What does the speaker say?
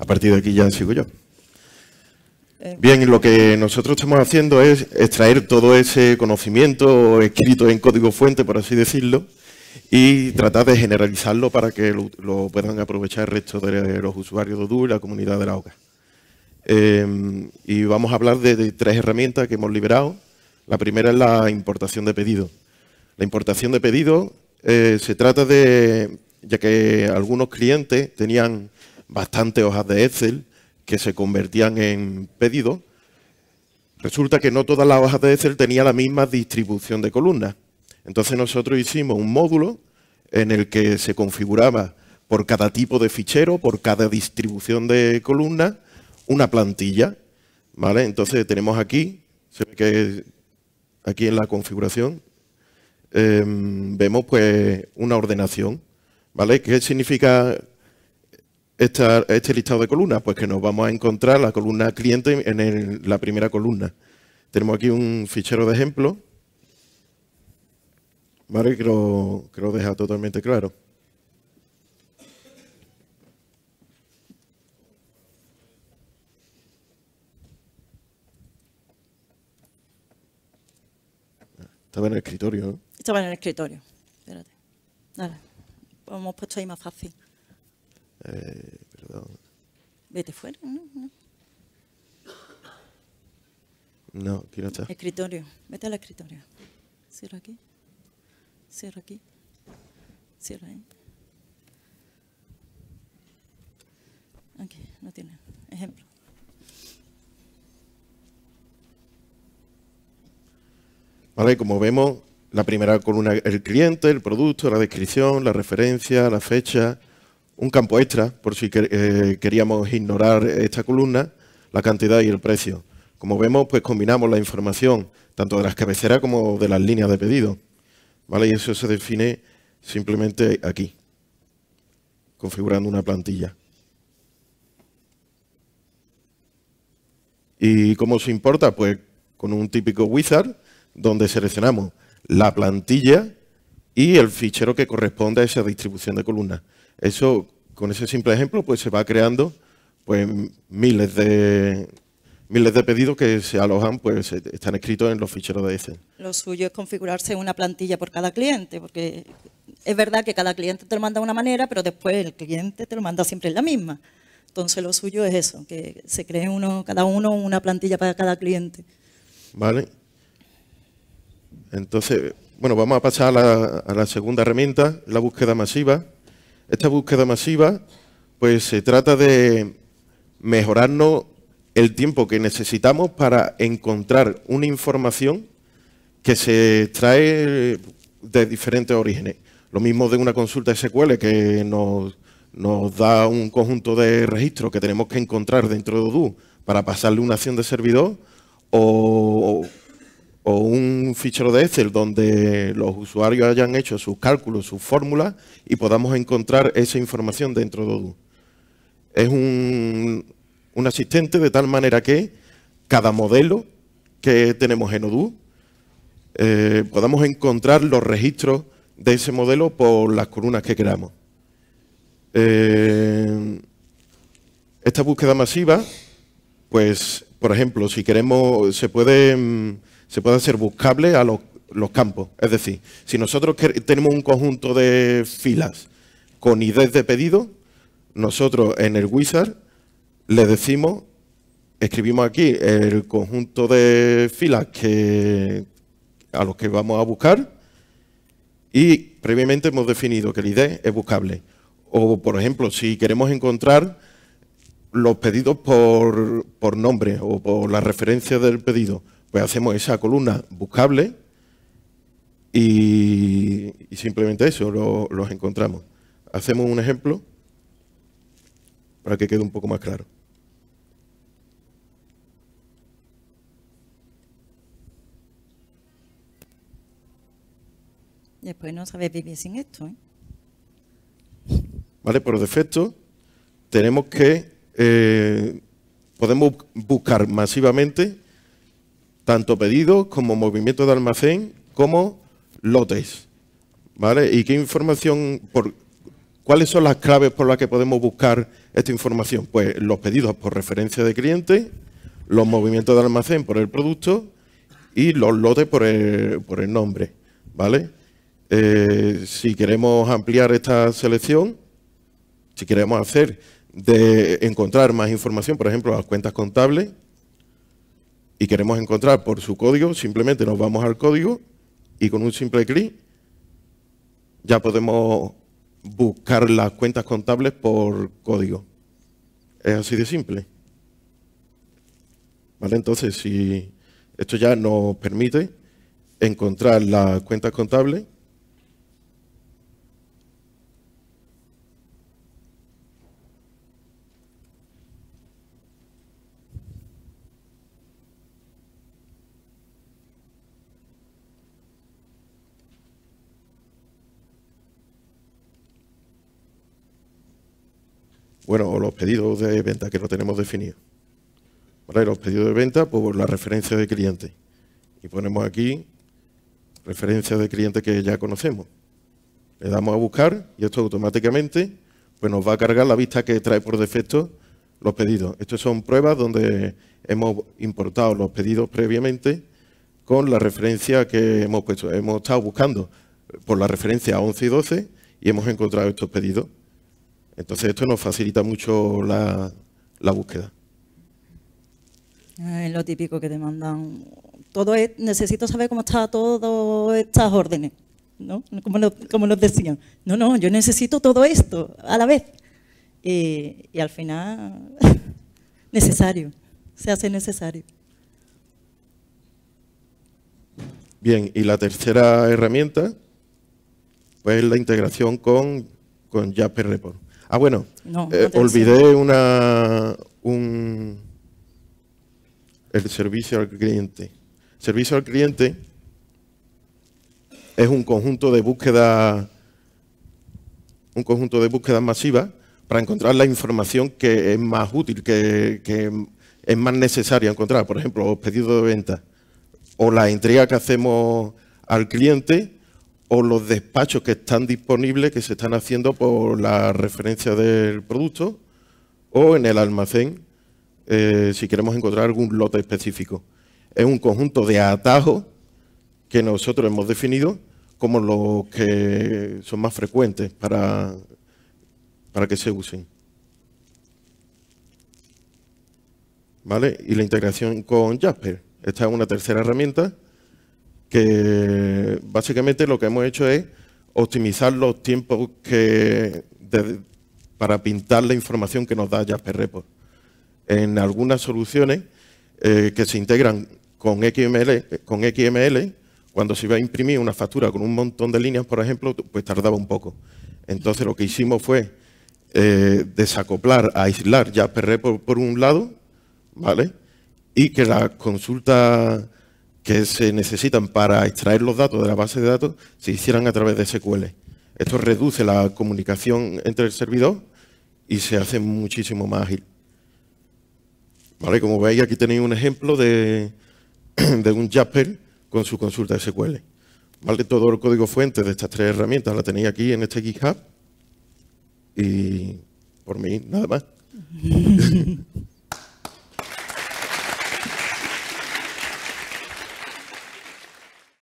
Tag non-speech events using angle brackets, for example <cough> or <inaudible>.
A partir de aquí ya sigo yo. Eh. Bien, lo que nosotros estamos haciendo es extraer todo ese conocimiento escrito en código fuente, por así decirlo, y tratar de generalizarlo para que lo, puedan aprovechar el resto de los usuarios de Odoo y la comunidad de la OCA. Em, y vamos a hablar de, tres herramientas que hemos liberado. La primera es la importación de pedidos. La importación de pedidos eh, se trata de, ya que algunos clientes tenían bastantes hojas de Excel que se convertían en pedidos. Resulta que no todas las hojas de Excel tenían la misma distribución de columnas. Entonces nosotros hicimos un módulo en el que se configuraba por cada tipo de fichero, por cada distribución de columnas, una plantilla. ¿vale? Entonces tenemos aquí, que aquí en la configuración, em, vemos pues una ordenación. ¿vale? ¿Qué significa este listado de columnas? Pues que nos vamos a encontrar la columna cliente en la primera columna. Tenemos aquí un fichero de ejemplo, ¿vale? que lo, que lo deja totalmente claro. Estaba en el escritorio, ¿no? Estaba en el escritorio. Espérate. hemos puesto ahí más fácil. Eh, perdón. Vete fuera, ¿no? ¿no? No, aquí no está. Escritorio, vete al escritorio. Cierra aquí. Cierra aquí. Cierra ahí. Aquí, no tiene. Ejemplo. Vale, como vemos, la primera columna, el cliente, el producto, la descripción, la referencia, la fecha, un campo extra, por si eh, queríamos ignorar esta columna, la cantidad y el precio. Como vemos, pues combinamos la información tanto de las cabeceras como de las líneas de pedido. ¿Vale? Y eso se define simplemente aquí, configurando una plantilla. ¿Y cómo se importa? Pues con un típico wizard donde seleccionamos la plantilla y el fichero que corresponde a esa distribución de columnas. Eso, con ese simple ejemplo, pues se va creando pues, miles, de, miles de pedidos que se alojan, pues e, están escritos en los ficheros de Excel. Lo suyo es configurarse una plantilla por cada cliente, porque es verdad que cada cliente te lo manda de una manera, pero después el cliente te lo manda siempre en la misma. Entonces lo suyo es eso, que se cree uno, cada uno una plantilla para cada cliente. Vale. Entonces, bueno, vamos a pasar a la, segunda herramienta, la búsqueda masiva. Esta búsqueda masiva, pues se trata de mejorarnos el tiempo que necesitamos para encontrar una información que se trae de diferentes orígenes. Lo mismo de una consulta SQL que nos, nos da un conjunto de registros que tenemos que encontrar dentro de Odoo para pasarle una acción de servidor o, un fichero de Excel donde los usuarios hayan hecho sus cálculos, sus fórmulas y podamos encontrar esa información dentro de Odoo. Es un, asistente de tal manera que cada modelo que tenemos en Odoo eh, podamos encontrar los registros de ese modelo por las columnas que queramos. Eh, esta búsqueda masiva, pues, por ejemplo, si queremos, se puede mm, se puede hacer buscable a los, campos. Es decir, si nosotros tenemos un conjunto de filas con ID de pedido, nosotros en el wizard le decimos, escribimos aquí el conjunto de filas que, a los que vamos a buscar y previamente hemos definido que el ID es buscable. O, por ejemplo, si queremos encontrar los pedidos por, por nombre o por la referencia del pedido, pues hacemos esa columna buscable y, simplemente eso, los encontramos. Hacemos un ejemplo para que quede un poco más claro. Después no sabes vivir sin esto. ¿eh? Vale, por defecto tenemos que, eh, podemos buscar masivamente tanto pedidos como movimiento de almacén como lotes. ¿Vale? ¿Y qué información, por, cuáles son las claves por las que podemos buscar esta información? Pues los pedidos por referencia de cliente, los movimientos de almacén por el producto y los lotes por el, nombre. ¿Vale? Eh, si queremos ampliar esta selección, si queremos hacer de encontrar más información, por ejemplo, las cuentas contables, y queremos encontrar por su código, simplemente nos vamos al código y con un simple clic ya podemos buscar las cuentas contables por código. Es así de simple. ¿Vale? Entonces, si esto ya nos permite encontrar las cuentas contables Bueno, los pedidos de venta que lo tenemos definido. Los pedidos de venta, por pues, la referencia de cliente. Y ponemos aquí referencia de cliente que ya conocemos. Le damos a buscar y esto automáticamente pues nos va a cargar la vista que trae por defecto los pedidos. Estas son pruebas donde hemos importado los pedidos previamente con la referencia que hemos puesto. Hemos estado buscando por la referencia 11 y 12 y hemos encontrado estos pedidos. Entonces esto nos facilita mucho la, búsqueda. Es lo típico que te mandan. Todo es, necesito saber cómo están todas estas órdenes, ¿no? Como, como, nos decían. No, no, yo necesito todo esto a la vez. Y, al final, <laughs> necesario, se hace necesario. Bien, y la tercera herramienta, pues la integración con, con Jasper Report. Ah, bueno, eh, olvidé un, el servicio al cliente. Servicio al cliente es un conjunto de búsqueda, un conjunto de búsquedas masivas para encontrar la información que es más útil, que, que es más necesaria encontrar. Por ejemplo, los pedidos de venta o la entrega que hacemos al cliente o los despachos que están disponibles, que se están haciendo por la referencia del producto, o en el almacén, eh, si queremos encontrar algún lote específico. Es un conjunto de atajos que nosotros hemos definido como los que son más frecuentes para, para que se usen. ¿Vale? Y la integración con Jasper. Esta es una tercera herramienta que básicamente lo que hemos hecho es optimizar los tiempos para pintar la información que nos da Jasper Report. En algunas soluciones eh, que se integran con XML, cuando se iba a imprimir una factura con un montón de líneas, por ejemplo, pues tardaba un poco. Entonces lo que hicimos fue eh, desacoplar, aislar Jasper Report por un lado, ¿vale? Y que la consulta que se necesitan para extraer los datos de la base de datos se hicieran a través de SQL. Esto reduce la comunicación entre el servidor y se hace muchísimo más ágil. ¿Vale? Como veis, aquí tenéis un ejemplo de, <clears throat> un Jasper con su consulta de SQL. ¿Vale? Todo el código fuente de estas tres herramientas la tenéis aquí en este GitHub y por mí, nada más. <laughs>